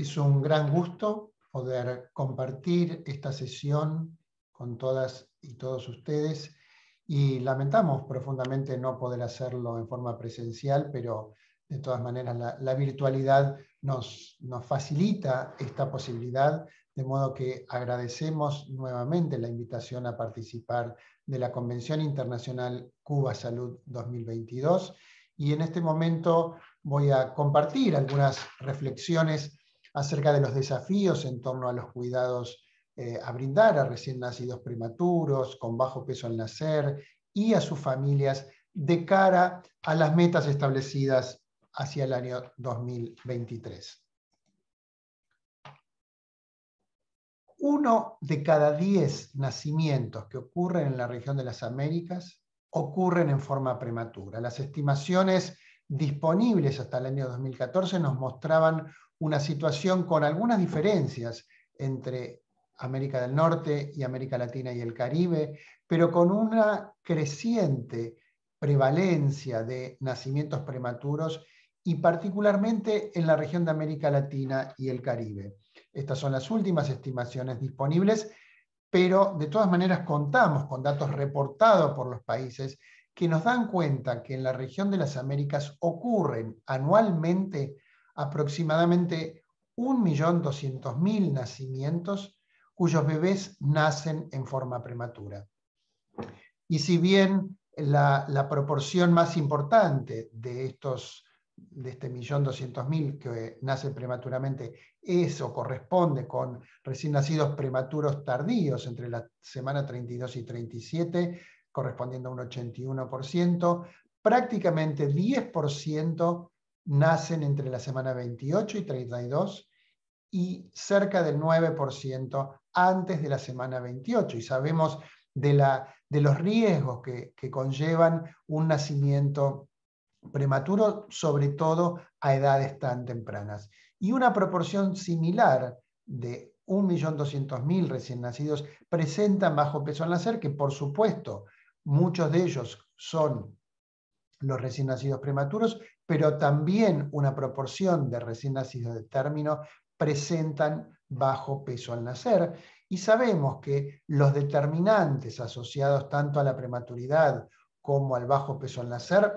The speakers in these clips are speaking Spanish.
Es un gran gusto poder compartir esta sesión con todas y todos ustedes y lamentamos profundamente no poder hacerlo en forma presencial, pero de todas maneras la, virtualidad nos facilita esta posibilidad, de modo que agradecemos nuevamente la invitación a participar de la Convención Internacional Cuba Salud 2022 y en este momento voy a compartir algunas reflexiones acerca de los desafíos en torno a los cuidados eh, a brindar a recién nacidos prematuros, con bajo peso al nacer y a sus familias de cara a las metas establecidas hacia el año 2023. Uno de cada diez nacimientos que ocurren en la región de las Américas ocurren en forma prematura. Las estimaciones disponibles hasta el año 2014 nos mostraban una situación con algunas diferencias entre América del Norte y América Latina y el Caribe, pero con una creciente prevalencia de nacimientos prematuros y particularmente en la región de América Latina y el Caribe. Estas son las últimas estimaciones disponibles, pero de todas maneras contamos con datos reportados por los países que nos dan cuenta que en la región de las Américas ocurren anualmente aproximadamente 1.200.000 nacimientos cuyos bebés nacen en forma prematura. Y si bien la, proporción más importante de estos de este millón que nacen prematuramente, eso corresponde con recién nacidos prematuros tardíos entre la semana 32 y 37, correspondiendo a un 81%, prácticamente 10% nacen entre la semana 28 y 32 y cerca del 9% antes de la semana 28. Y sabemos de, los riesgos que, que conllevan un nacimiento prematuro, sobre todo a edades tan tempranas. Y una proporción similar de 1.200.000 recién nacidos presentan bajo peso al nacer, que por supuesto muchos de ellos son los recién nacidos prematuros, pero también una proporción de recién nacidos de término presentan bajo peso al nacer. Y sabemos que los determinantes asociados tanto a la prematuridad como al bajo peso al nacer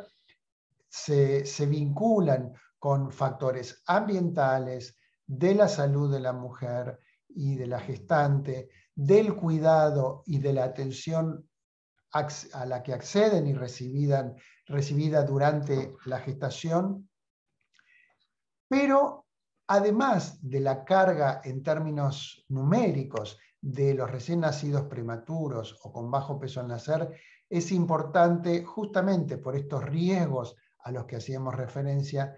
se, vinculan con factores ambientales, de la salud de la mujer y de la gestante, del cuidado y de la atención a la que acceden y recibidan recibida durante la gestación, pero además de la carga en términos numéricos de los recién nacidos prematuros o con bajo peso al nacer, es importante justamente por estos riesgos a los que hacíamos referencia,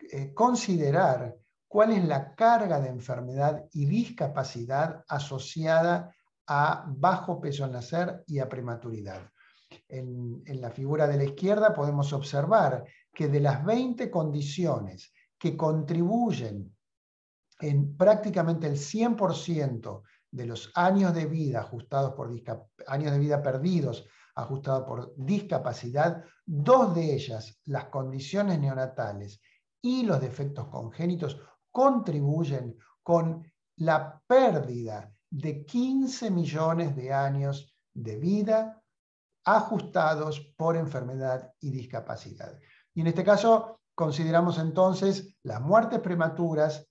eh, considerar cuál es la carga de enfermedad y discapacidad asociada a bajo peso al nacer y a prematuridad en, la figura de la izquierda podemos observar que de las 20 condiciones que contribuyen en prácticamente el 100% de los años de vida ajustados por años de vida perdidos ajustados por discapacidad, dos de ellas, las condiciones neonatales y los defectos congénitos, contribuyen con la pérdida de 15 millones de años de vida ajustados por enfermedad y discapacidad. Y en este caso consideramos entonces las muertes prematuras,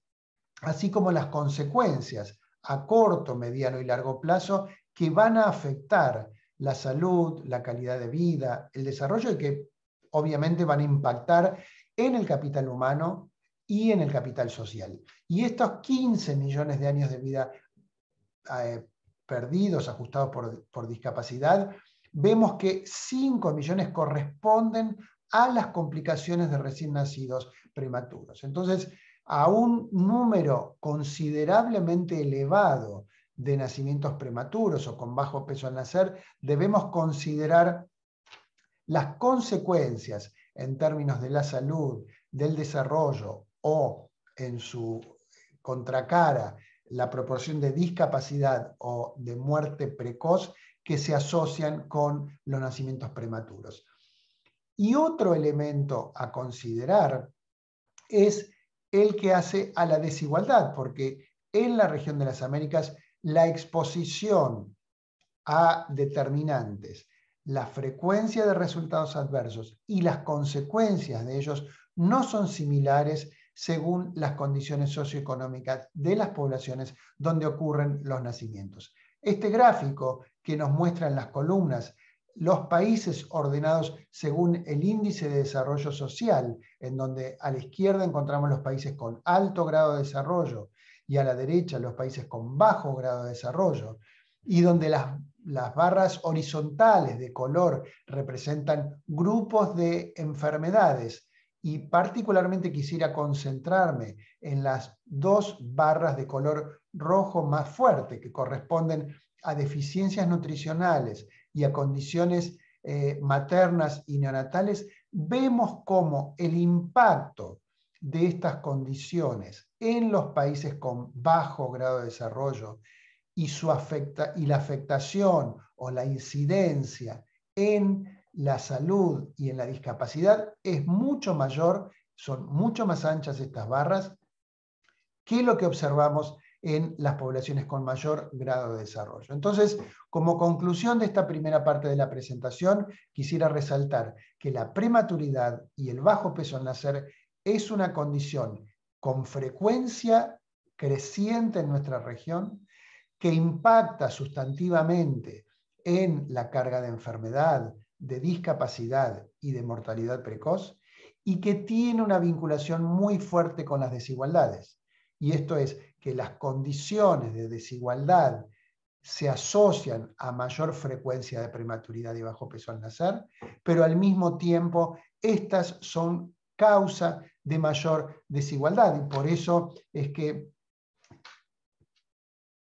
así como las consecuencias a corto, mediano y largo plazo que van a afectar la salud, la calidad de vida, el desarrollo y que obviamente van a impactar en el capital humano y en el capital social. Y estos 15 millones de años de vida eh, perdidos, ajustados por discapacidad, vemos que 5 millones corresponden a las complicaciones de recién nacidos prematuros. Entonces, a un número considerablemente elevado de nacimientos prematuros o con bajo peso al nacer, debemos considerar las consecuencias en términos de la salud, del desarrollo o en su contracara la proporción de discapacidad o de muerte precoz que se asocian con los nacimientos prematuros. Y otro elemento a considerar es el que hace a la desigualdad, porque en la región de las Américas la exposición a determinantes, la frecuencia de resultados adversos y las consecuencias de ellos no son similares según las condiciones socioeconómicas de las poblaciones donde ocurren los nacimientos. Este gráfico que nos muestra en las columnas, los países ordenados según el índice de desarrollo social, en donde a la izquierda encontramos los países con alto grado de desarrollo y a la derecha los países con bajo grado de desarrollo, y donde las, las barras horizontales de color representan grupos de enfermedades y particularmente quisiera concentrarme en las dos barras de color rojo más fuerte, que corresponden a deficiencias nutricionales y a condiciones eh, maternas y neonatales, vemos cómo el impacto de estas condiciones en los países con bajo grado de desarrollo y, su y la afectación o la incidencia en la salud y en la discapacidad es mucho mayor, son mucho más anchas estas barras que lo que observamos en las poblaciones con mayor grado de desarrollo. Entonces, como conclusión de esta primera parte de la presentación, quisiera resaltar que la prematuridad y el bajo peso al nacer es una condición con frecuencia creciente en nuestra región que impacta sustantivamente en la carga de enfermedad, de discapacidad y de mortalidad precoz y que tiene una vinculación muy fuerte con las desigualdades. Y esto es, que las condiciones de desigualdad se asocian a mayor frecuencia de prematuridad y bajo peso al nacer, pero al mismo tiempo estas son causa de mayor desigualdad. Y por eso es que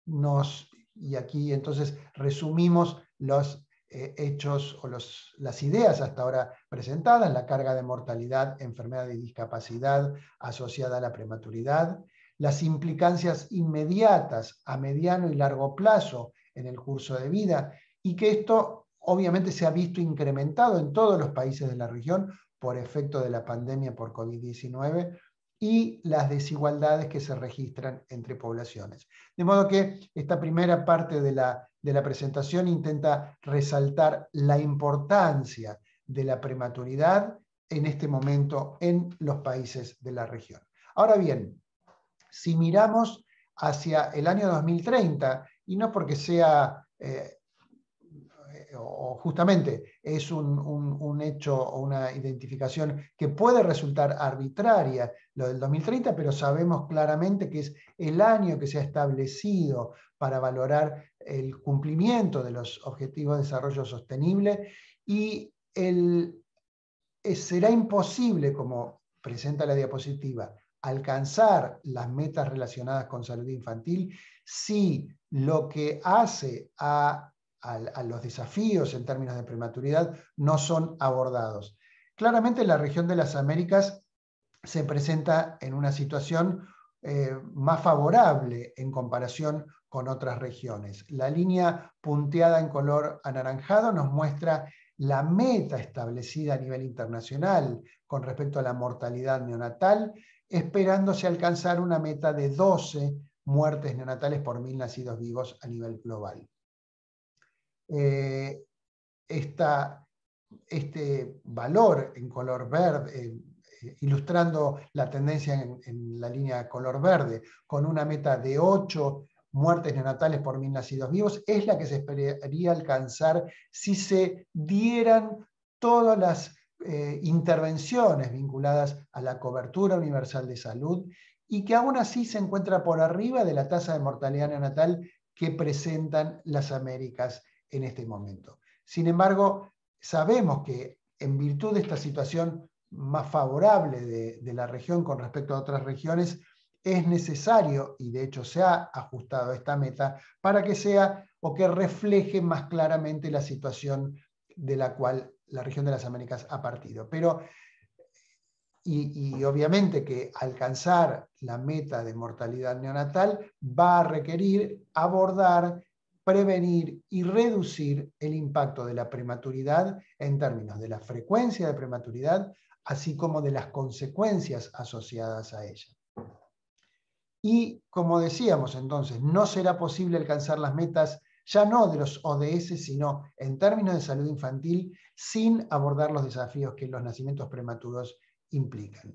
nos, y aquí entonces resumimos los eh, hechos o las ideas hasta ahora presentadas, la carga de mortalidad, enfermedad y discapacidad asociada a la prematuridad, las implicancias inmediatas a mediano y largo plazo en el curso de vida y que esto obviamente se ha visto incrementado en todos los países de la región por efecto de la pandemia por COVID-19 y las desigualdades que se registran entre poblaciones. De modo que esta primera parte de la, de la presentación intenta resaltar la importancia de la prematuridad en este momento en los países de la región. Ahora bien, si miramos hacia el año 2030, y no porque sea, eh, o justamente es un, hecho o una identificación que puede resultar arbitraria lo del 2030, pero sabemos claramente que es el año que se ha establecido para valorar el cumplimiento de los objetivos de desarrollo sostenible y el, eh, será imposible, como presenta la diapositiva, alcanzar las metas relacionadas con salud infantil si lo que hace a, los desafíos en términos de prematuridad no son abordados. Claramente la región de las Américas se presenta en una situación eh, más favorable en comparación con otras regiones. La línea punteada en color anaranjado nos muestra la meta establecida a nivel internacional con respecto a la mortalidad neonatal, esperándose alcanzar una meta de 12 muertes neonatales por mil nacidos vivos a nivel global. Eh, este valor en color verde, eh, eh, ilustrando la tendencia en, en, la línea color verde, con una meta de 8 muertes neonatales por mil nacidos vivos, es la que se esperaría alcanzar si se dieran todas las eh, intervenciones vinculadas a la cobertura universal de salud y que aún así se encuentra por arriba de la tasa de mortalidad neonatal que presentan las Américas en este momento. Sin embargo, sabemos que en virtud de esta situación más favorable de, de la región con respecto a otras regiones, es necesario, y de hecho se ha ajustado esta meta, para que sea o que refleje más claramente la situación de la cual la región de las Américas ha partido. Pero, y, y obviamente que alcanzar la meta de mortalidad neonatal va a requerir abordar prevenir y reducir el impacto de la prematuridad en términos de la frecuencia de prematuridad, así como de las consecuencias asociadas a ella. Y como decíamos entonces, no será posible alcanzar las metas ya no de los ODS, sino en términos de salud infantil, sin abordar los desafíos que los nacimientos prematuros implican.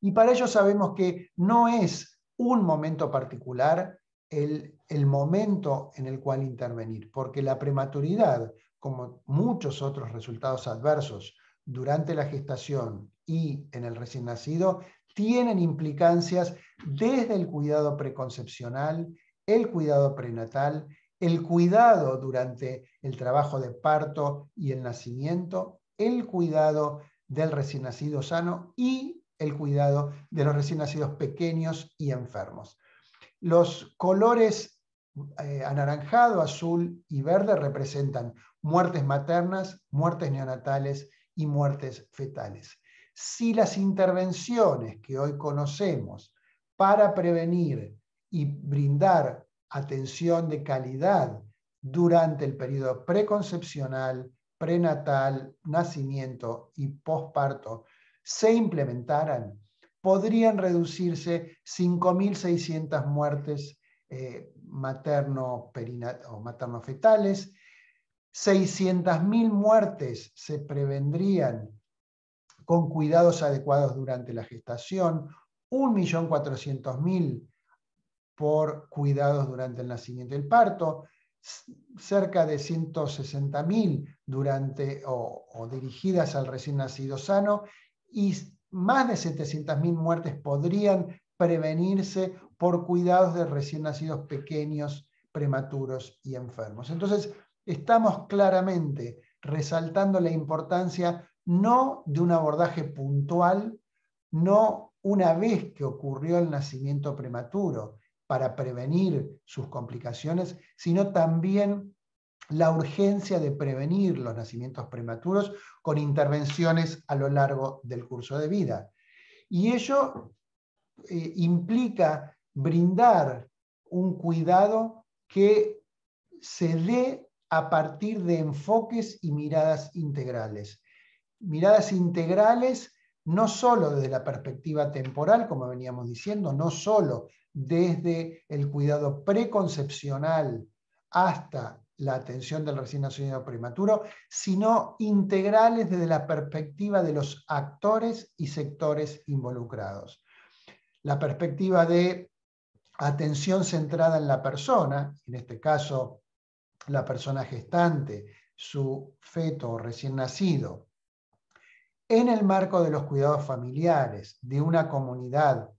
Y para ello sabemos que no es un momento particular el, el momento en el cual intervenir, porque la prematuridad, como muchos otros resultados adversos durante la gestación y en el recién nacido, tienen implicancias desde el cuidado preconcepcional, el cuidado prenatal el cuidado durante el trabajo de parto y el nacimiento, el cuidado del recién nacido sano y el cuidado de los recién nacidos pequeños y enfermos. Los colores eh, anaranjado, azul y verde representan muertes maternas, muertes neonatales y muertes fetales. Si las intervenciones que hoy conocemos para prevenir y brindar atención de calidad durante el periodo preconcepcional, prenatal, nacimiento y posparto se implementaran, podrían reducirse 5.600 muertes eh, materno o materno-fetales, 600.000 muertes se prevendrían con cuidados adecuados durante la gestación, 1.400.000 por cuidados durante el nacimiento y el parto, cerca de 160.000 durante o, dirigidas al recién nacido sano y más de 700.000 muertes podrían prevenirse por cuidados de recién nacidos pequeños, prematuros y enfermos. Entonces, estamos claramente resaltando la importancia no de un abordaje puntual, no una vez que ocurrió el nacimiento prematuro, para prevenir sus complicaciones, sino también la urgencia de prevenir los nacimientos prematuros con intervenciones a lo largo del curso de vida. Y ello eh, implica brindar un cuidado que se dé a partir de enfoques y miradas integrales. Miradas integrales no solo desde la perspectiva temporal, como veníamos diciendo, no solo desde el cuidado preconcepcional hasta la atención del recién nacido prematuro, sino integrales desde la perspectiva de los actores y sectores involucrados. La perspectiva de atención centrada en la persona, en este caso la persona gestante, su feto o recién nacido, en el marco de los cuidados familiares, de una comunidad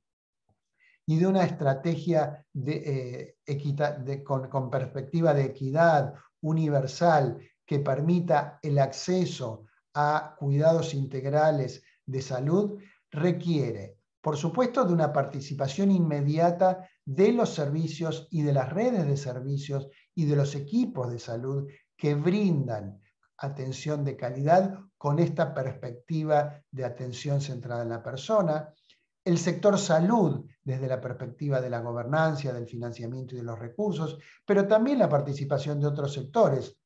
y de una estrategia de, eh, con perspectiva de equidad universal que permita el acceso a cuidados integrales de salud, requiere, por supuesto, de una participación inmediata de los servicios y de las redes de servicios y de los equipos de salud que brindan atención de calidad con esta perspectiva de atención centrada en la persona, el sector salud desde la perspectiva de la gobernanza del financiamiento y de los recursos, pero también la participación de otros sectores,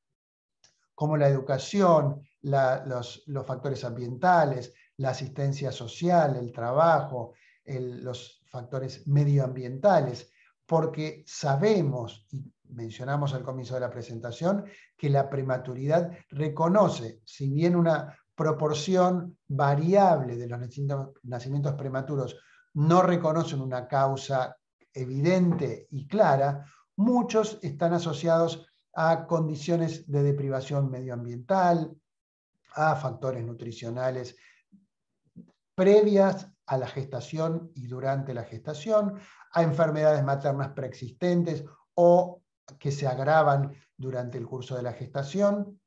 como la educación, los, factores ambientales, la asistencia social, el trabajo, los factores medioambientales, porque sabemos, y mencionamos al comienzo de la presentación, que la prematuridad reconoce, si bien una proporción variable de los nacimientos prematuros no reconocen una causa evidente y clara, muchos están asociados a condiciones de deprivación medioambiental, a factores nutricionales previas a la gestación y durante la gestación, a enfermedades maternas preexistentes o que se agravan durante el curso de la gestación,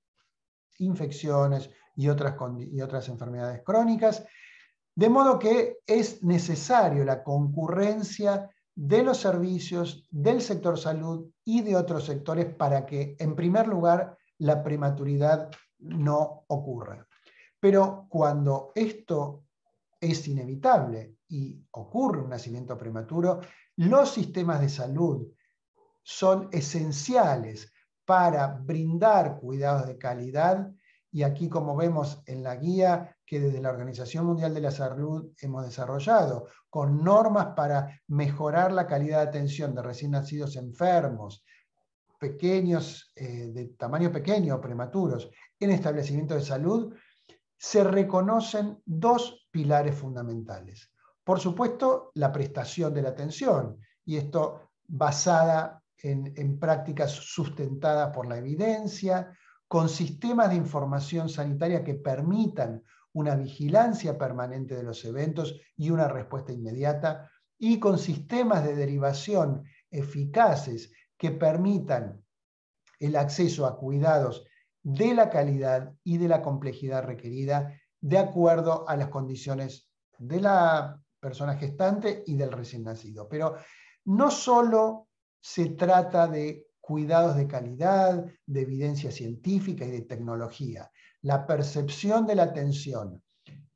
infecciones, y otras, enfermedades crónicas. De modo que es necesario la concurrencia de los servicios, del sector salud y de otros sectores para que, en primer lugar, la prematuridad no ocurra. Pero cuando esto es inevitable y ocurre un nacimiento prematuro, los sistemas de salud son esenciales para brindar cuidados de calidad y aquí como vemos en la guía que desde la Organización Mundial de la Salud hemos desarrollado, con normas para mejorar la calidad de atención de recién nacidos enfermos, pequeños, eh, de tamaño pequeño, o prematuros, en establecimientos de salud, se reconocen dos pilares fundamentales. Por supuesto, la prestación de la atención, y esto basada en, en prácticas sustentadas por la evidencia, con sistemas de información sanitaria que permitan una vigilancia permanente de los eventos y una respuesta inmediata, y con sistemas de derivación eficaces que permitan el acceso a cuidados de la calidad y de la complejidad requerida de acuerdo a las condiciones de la persona gestante y del recién nacido. Pero no solo se trata de cuidados de calidad, de evidencia científica y de tecnología. La percepción de la atención,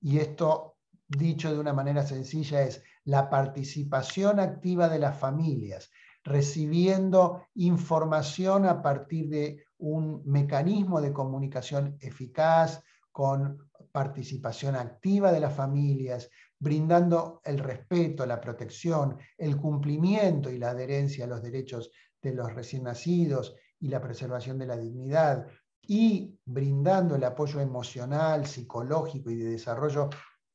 y esto dicho de una manera sencilla, es la participación activa de las familias, recibiendo información a partir de un mecanismo de comunicación eficaz, con participación activa de las familias, brindando el respeto, la protección, el cumplimiento y la adherencia a los derechos de los recién nacidos y la preservación de la dignidad y brindando el apoyo emocional, psicológico y de desarrollo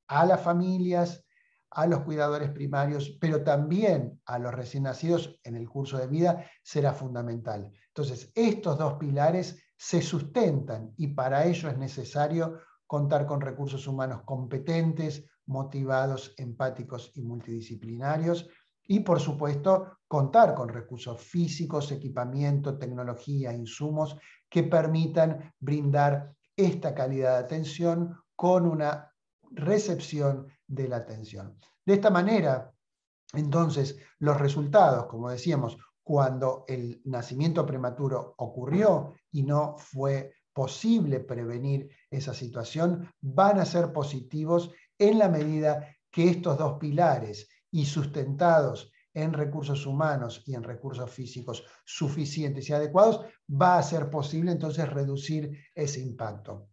a las familias, a los cuidadores primarios, pero también a los recién nacidos en el curso de vida, será fundamental. Entonces, estos dos pilares se sustentan y para ello es necesario contar con recursos humanos competentes, motivados, empáticos y multidisciplinarios y, por supuesto, contar con recursos físicos, equipamiento, tecnología, insumos que permitan brindar esta calidad de atención con una recepción de la atención. De esta manera, entonces, los resultados, como decíamos, cuando el nacimiento prematuro ocurrió y no fue posible prevenir esa situación, van a ser positivos en la medida que estos dos pilares, y sustentados en recursos humanos y en recursos físicos suficientes y adecuados, va a ser posible entonces reducir ese impacto.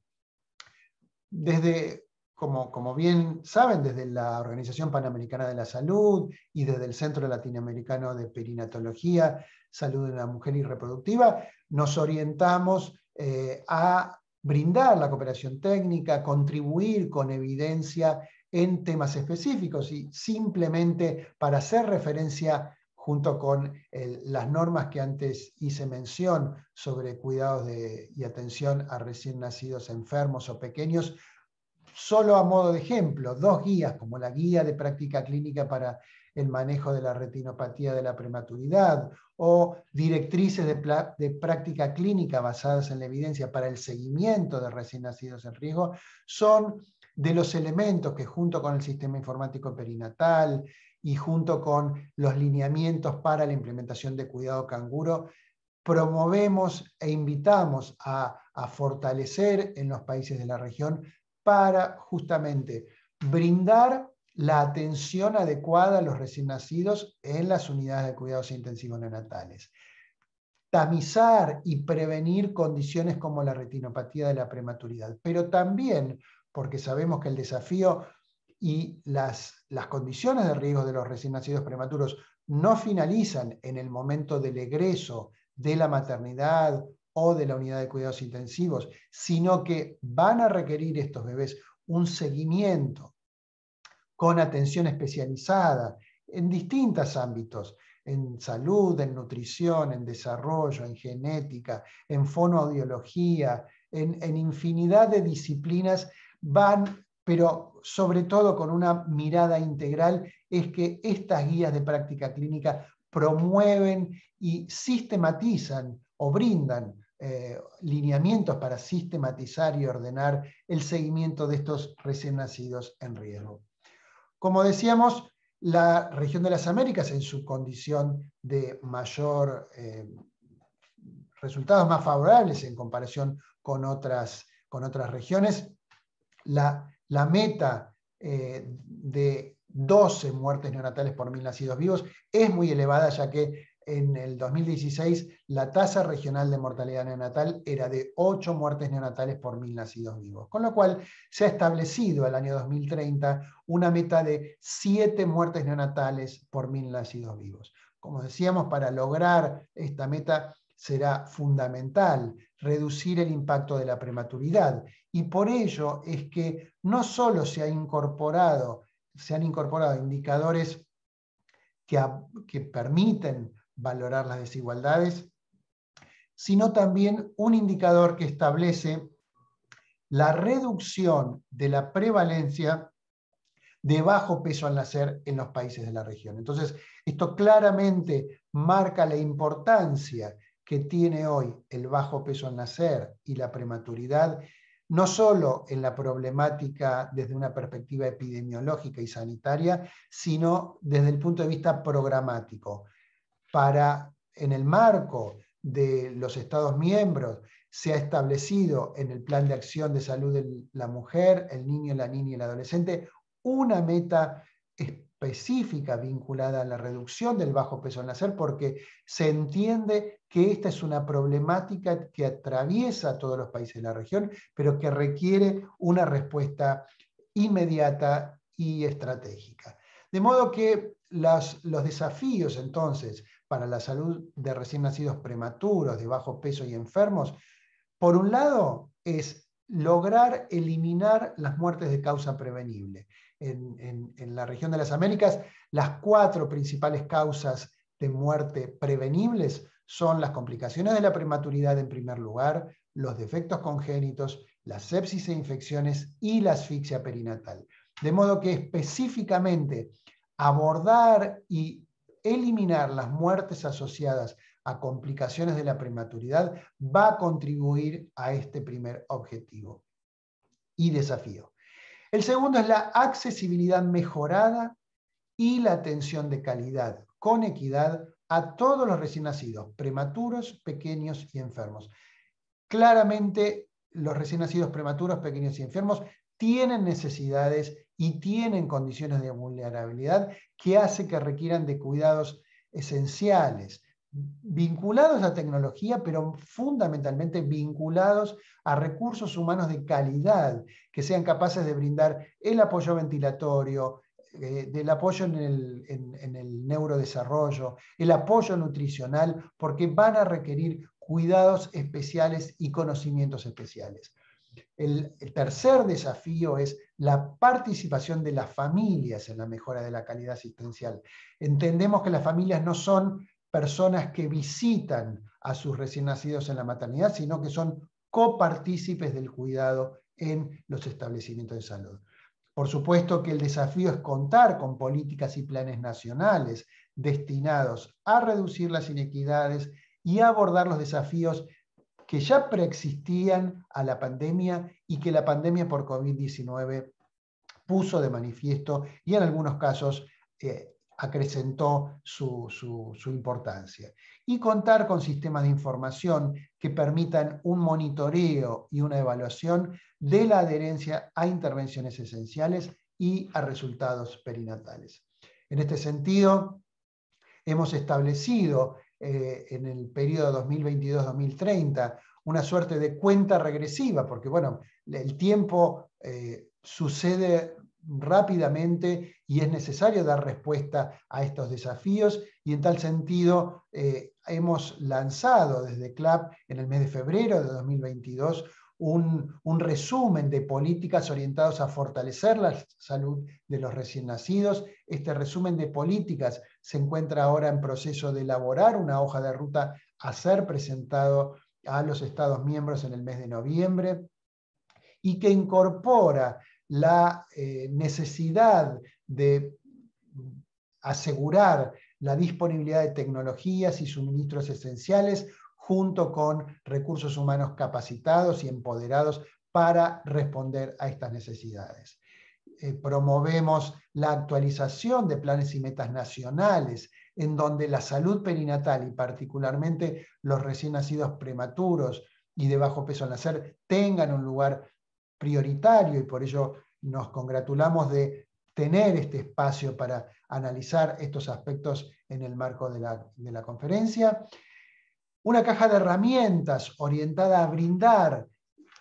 Desde, como, como bien saben, desde la Organización Panamericana de la Salud y desde el Centro Latinoamericano de Perinatología, Salud de la Mujer y Reproductiva, nos orientamos eh, a brindar la cooperación técnica, contribuir con evidencia en temas específicos y simplemente para hacer referencia junto con las normas que antes hice mención sobre cuidados y atención a recién nacidos enfermos o pequeños, solo a modo de ejemplo, dos guías como la guía de práctica clínica para el manejo de la retinopatía de la prematuridad o directrices de práctica clínica basadas en la evidencia para el seguimiento de recién nacidos en riesgo, son de los elementos que junto con el sistema informático perinatal y junto con los lineamientos para la implementación de cuidado canguro, promovemos e invitamos a, fortalecer en los países de la región para justamente brindar la atención adecuada a los recién nacidos en las unidades de cuidados intensivos neonatales. Tamizar y prevenir condiciones como la retinopatía de la prematuridad, pero también porque sabemos que el desafío y las, condiciones de riesgo de los recién nacidos prematuros no finalizan en el momento del egreso de la maternidad o de la unidad de cuidados intensivos, sino que van a requerir estos bebés un seguimiento con atención especializada en distintos ámbitos, en salud, en nutrición, en desarrollo, en genética, en fonoaudiología, en infinidad de disciplinas van, pero sobre todo con una mirada integral, es que estas guías de práctica clínica promueven y sistematizan o brindan eh, lineamientos para sistematizar y ordenar el seguimiento de estos recién nacidos en riesgo. Como decíamos, la región de las Américas en su condición de mayor eh, resultados más favorables en comparación con otras regiones, la, meta eh, de 12 muertes neonatales por mil nacidos vivos es muy elevada, ya que en el 2016 la tasa regional de mortalidad neonatal era de 8 muertes neonatales por mil nacidos vivos, con lo cual se ha establecido el año 2030 una meta de 7 muertes neonatales por mil nacidos vivos. Como decíamos, para lograr esta meta será fundamental reducir el impacto de la prematuridad. Y por ello es que no solo se, incorporado, se han incorporado indicadores que, que permiten valorar las desigualdades, sino también un indicador que establece la reducción de la prevalencia de bajo peso al nacer en los países de la región. Entonces, esto claramente marca la importancia que tiene hoy el bajo peso al nacer y la prematuridad, no solo en la problemática desde una perspectiva epidemiológica y sanitaria, sino desde el punto de vista programático. Para, en el marco de los Estados miembros, se ha establecido en el Plan de Acción de Salud de la Mujer, el Niño, la Niña y el Adolescente una meta específica específica vinculada a la reducción del bajo peso al nacer, porque se entiende que esta es una problemática que atraviesa a todos los países de la región, pero que requiere una respuesta inmediata y estratégica. De modo que los desafíos entonces para la salud de recién nacidos prematuros, de bajo peso y enfermos, por un lado es lograr eliminar las muertes de causa prevenible en, la región de las Américas, las cuatro principales causas de muerte prevenibles son las complicaciones de la prematuridad en primer lugar, los defectos congénitos, la sepsis e infecciones y la asfixia perinatal. De modo que específicamente abordar y eliminar las muertes asociadas a complicaciones de la prematuridad va a contribuir a este primer objetivo y desafío. El segundo es la accesibilidad mejorada y la atención de calidad, con equidad, a todos los recién nacidos, prematuros, pequeños y enfermos. Claramente, los recién nacidos prematuros, pequeños y enfermos tienen necesidades y tienen condiciones de vulnerabilidad que hace que requieran de cuidados esenciales, vinculados a tecnología, pero fundamentalmente vinculados a recursos humanos de calidad, que sean capaces de brindar el apoyo ventilatorio, eh, el apoyo en el, neurodesarrollo, el apoyo nutricional, porque van a requerir cuidados especiales y conocimientos especiales. el, tercer desafío es la participación de las familias en la mejora de la calidad asistencial. Entendemos que las familias no son personas que visitan a sus recién nacidos en la maternidad, sino que son copartícipes del cuidado en los establecimientos de salud. Por supuesto que el desafío es contar con políticas y planes nacionales destinados a reducir las inequidades y a abordar los desafíos que ya preexistían a la pandemia y que la pandemia por COVID-19 puso de manifiesto y en algunos casos eh, acrecentó su, importancia. Y contar con sistemas de información que permitan un monitoreo y una evaluación de la adherencia a intervenciones esenciales y a resultados perinatales. En este sentido, hemos establecido eh, en el periodo 2022-2030 una suerte de cuenta regresiva, porque bueno, el tiempo eh, sucede rápidamente y es necesario dar respuesta a estos desafíos y en tal sentido eh, hemos lanzado desde CLAP en el mes de febrero de 2022 un, un, resumen de políticas orientados a fortalecer la salud de los recién nacidos. Este resumen de políticas se encuentra ahora en proceso de elaborar una hoja de ruta a ser presentado a los Estados miembros en el mes de noviembre y que incorpora la eh, necesidad de asegurar la disponibilidad de tecnologías y suministros esenciales junto con recursos humanos capacitados y empoderados para responder a estas necesidades. Eh, promovemos la actualización de planes y metas nacionales, en donde la salud perinatal y particularmente los recién nacidos prematuros y de bajo peso al nacer tengan un lugar prioritario y por ello nos congratulamos de tener este espacio para analizar estos aspectos en el marco de la, de la conferencia. Una caja de herramientas orientada a brindar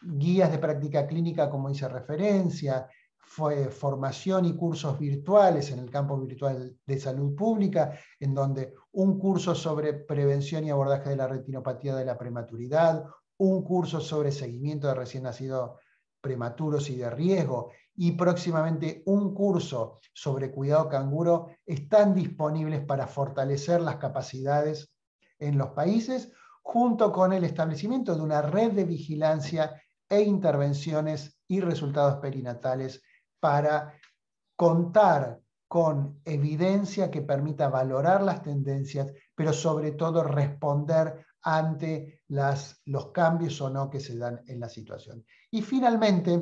guías de práctica clínica, como hice referencia, fue formación y cursos virtuales en el campo virtual de salud pública, en donde un curso sobre prevención y abordaje de la retinopatía de la prematuridad, un curso sobre seguimiento de recién nacidos prematuros y de riesgo, y próximamente un curso sobre cuidado canguro están disponibles para fortalecer las capacidades en los países, junto con el establecimiento de una red de vigilancia e intervenciones y resultados perinatales para contar con evidencia que permita valorar las tendencias, pero sobre todo responder ante las, los cambios o no que se dan en la situación. Y finalmente,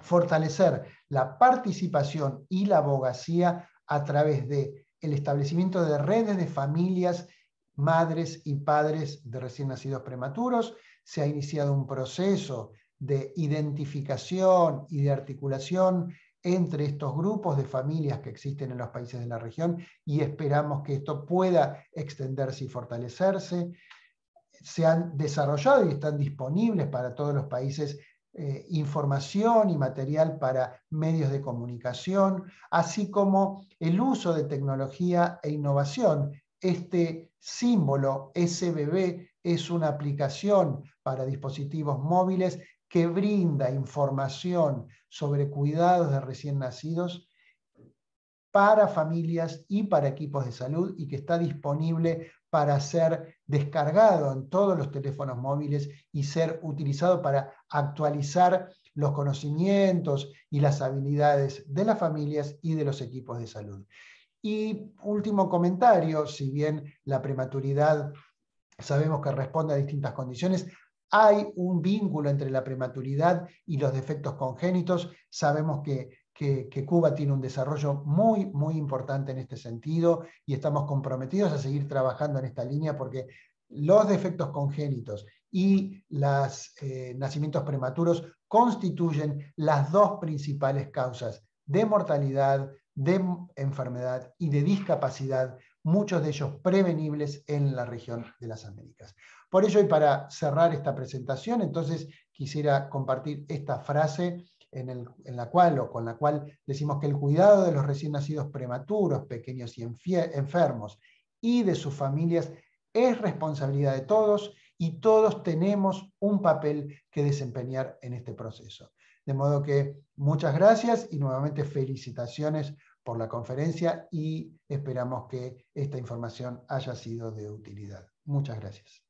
fortalecer la participación y la abogacía a través de el establecimiento de redes de familias, madres y padres de recién nacidos prematuros. Se ha iniciado un proceso de identificación y de articulación entre estos grupos de familias que existen en los países de la región y esperamos que esto pueda extenderse y fortalecerse. Se han desarrollado y están disponibles para todos los países eh, información y material para medios de comunicación, así como el uso de tecnología e innovación. Este símbolo SBB es una aplicación para dispositivos móviles que brinda información sobre cuidados de recién nacidos para familias y para equipos de salud y que está disponible para ser descargado en todos los teléfonos móviles y ser utilizado para actualizar los conocimientos y las habilidades de las familias y de los equipos de salud. Y último comentario, si bien la prematuridad sabemos que responde a distintas condiciones, hay un vínculo entre la prematuridad y los defectos congénitos. Sabemos que que, Cuba tiene un desarrollo muy, muy importante en este sentido y estamos comprometidos a seguir trabajando en esta línea porque los defectos congénitos y los eh, nacimientos prematuros constituyen las dos principales causas de mortalidad, de enfermedad y de discapacidad, muchos de ellos prevenibles en la región de las Américas. Por ello, y para cerrar esta presentación, entonces quisiera compartir esta frase en, la cual o con la cual decimos que el cuidado de los recién nacidos prematuros, pequeños y enfermos y de sus familias es responsabilidad de todos y todos tenemos un papel que desempeñar en este proceso. De modo que muchas gracias y nuevamente felicitaciones por la conferencia y esperamos que esta información haya sido de utilidad. Muchas gracias.